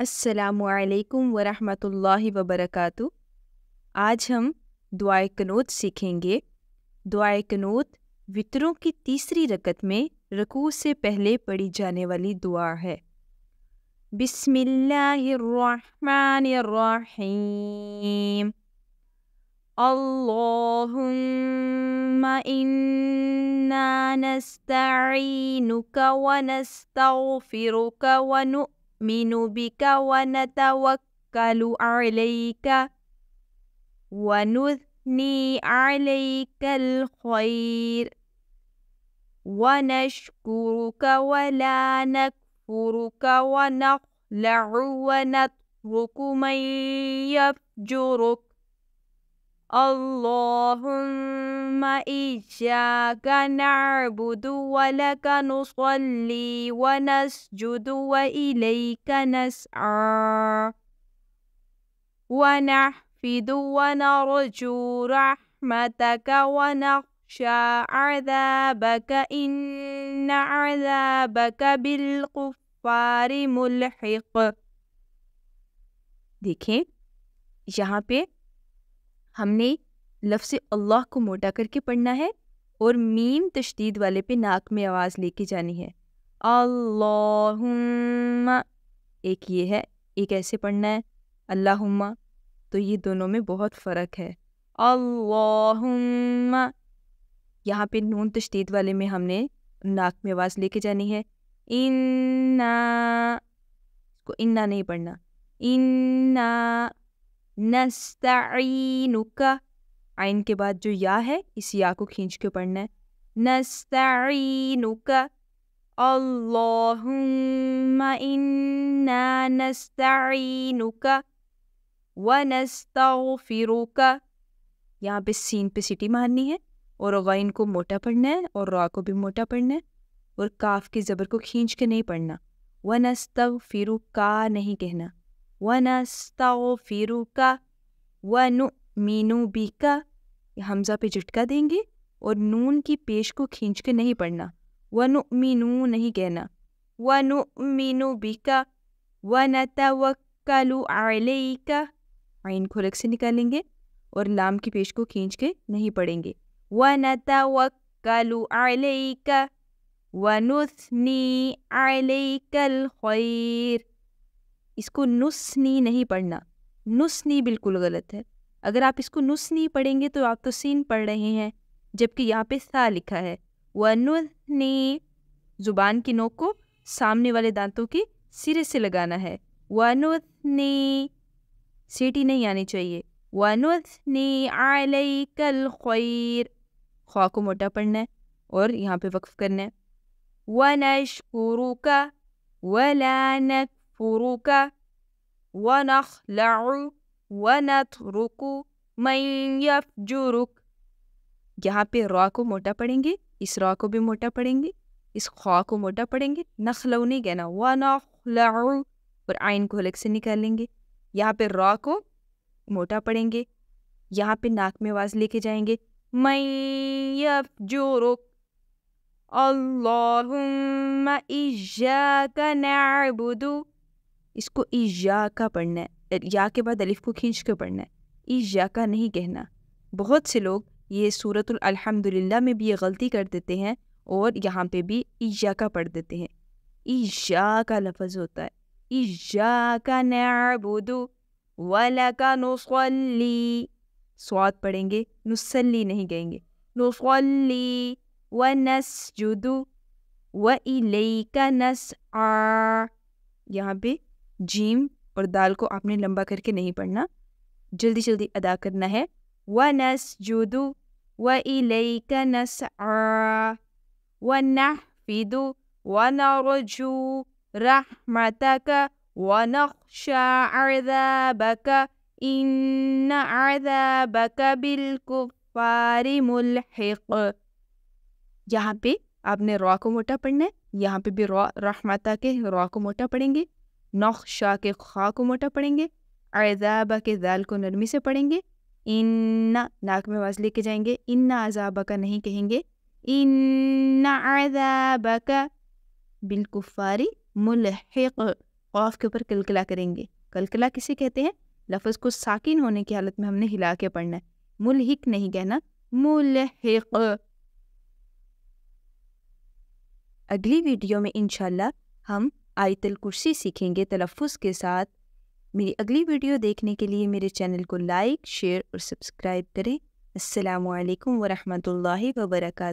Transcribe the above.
असलकम वरहमतुल्लाहि वबरकातु आज हम दुआ कनोत सीखेंगे दुआ कनोत वितरों की तीसरी रकत में रकू से पहले पढ़ी जाने वाली दुआ है बिस्मिल्लाहिर्रहमानिर्रहीम اللهم إنا نستعينك ونستغفرك ونؤمن نؤمن بك ونتوكل عليك ونثني عليك الخير ونشكرك ولا نكفرك ونخلع ونترك من يفجرك اللهم إياك نعبد ولك نصلي ونسجد وإليك نسعى ونحفد ونرجو رحمتك ونخشى عذابك إن عذابك بالكفار ملحق ديكي جهابي हमने लफ्ज़ अल्लाह को मोटा करके पढ़ना है और मीम तशदीद वाले पे नाक में आवाज़ लेके जानी है अल्लाहुम्मा एक ये है एक ऐसे पढ़ना है अल्लाहुम्मा तो ये दोनों में बहुत फ़र्क है अल्लाहुम्मा यहाँ पे नून तशदीद वाले में हमने नाक में आवाज़ लेके जानी है इन्ना को इन्ना नहीं पढ़ना इन्ना आइन के बाद जो या है इस या को खींच के पढ़ना है नस्ता यहाँ पे सीन पे सिटी मारनी है और गैन को मोटा पढ़ना है और रॉ को भी मोटा पढ़ना है और काफ की ज़बर को खींच के नहीं पढ़ना व का नहीं कहना वनस्तगफिरुका वनुमिनु बिका हमज़ा पे झटका देंगे और नून की पेश को खींच के नहीं पढ़ना मीनू नहीं कहना मीनू बी का वनुमिनु बिका वनतवक्कलु का आइन को अलग से निकालेंगे और लाम की पेश को खींच के नहीं पढ़ेंगे वनतवक्कलु अलैका वनुस्नी कल खैर इसको नुस्नी नहीं पढ़ना नुस्नी बिल्कुल गलत है अगर आप इसको नुस्नी पढ़ेंगे तो आप तो सीन पढ़ रहे हैं जबकि यहाँ पे सा लिखा है वनुस्नी ज़ुबान की नोक को सामने वाले दांतों के सिरे से लगाना है नी सीटी नहीं आनी चाहिए वनुस्नी आई कल खैर ख्वा को मोटा पढ़ना है और यहाँ पे वक्फ करना है वनश का वला نحفرك ونخلع ونترك من يفجرك यहाँ पे रॉ को मोटा पढ़ेंगे इस रॉ को भी मोटा पढ़ेंगे इस ख्वा को मोटा पढ़ेंगे नखलऊ नहीं कहना व नखलऊ और आइन को अलग से निकालेंगे यहाँ पे रॉ को मोटा पढ़ेंगे यहाँ पे नाक में आवाज़ लेके जाएंगे मैं जो रुक अल्लाहुम्मा इज्जाक नअबुदु इसको ईजा का पढ़ना है या के बाद अलिफ को खींच के पढ़ना है ईजा का नहीं कहना बहुत से लोग ये सूरत अलहमदिल्ला में भी ये गलती कर देते हैं और यहाँ पे भी ईजा का पढ़ देते हैं ईजा का लफज होता है ईजा का नबुदु वाला का नुसली स्वाद पढ़ेंगे नुसली नहीं कहेंगे नुसली व नस जुदू व इले का नस आ यहाँ पे जीम और दाल को आपने लंबा करके नहीं पढ़ना जल्दी जल्दी अदा करना है व नस जुदु व इलई का नस व न व नरजू रहमतक यहाँ पे आपने रॉ को मोटा पढ़ना है यहाँ पे भी रॉ रहमता के रॉ को मोटा पढ़ेंगे नौख शाह के खा को मोटा पढ़ेंगे अजाबा के दाल को नरमी से पढ़ेंगे इन्ना नाक में आवाज़ लेके जाएंगे इन्ना अजाबा का नहीं कहेंगे इन्ना अजाबा का बिलकुफारी मुलहिक खौफ के ऊपर कलकला करेंगे कलकला किसे कहते हैं लफज को साकिन होने की हालत में हमने हिला के पढ़ना है मुलहिक नहीं कहना मुलहिक अगली वीडियो में इनशाला हम आयतल कुर्सी सीखेंगे तलफ़ के साथ मेरी अगली वीडियो देखने के लिए मेरे चैनल को लाइक शेयर और सब्सक्राइब करें असलकम वरहमल वर्का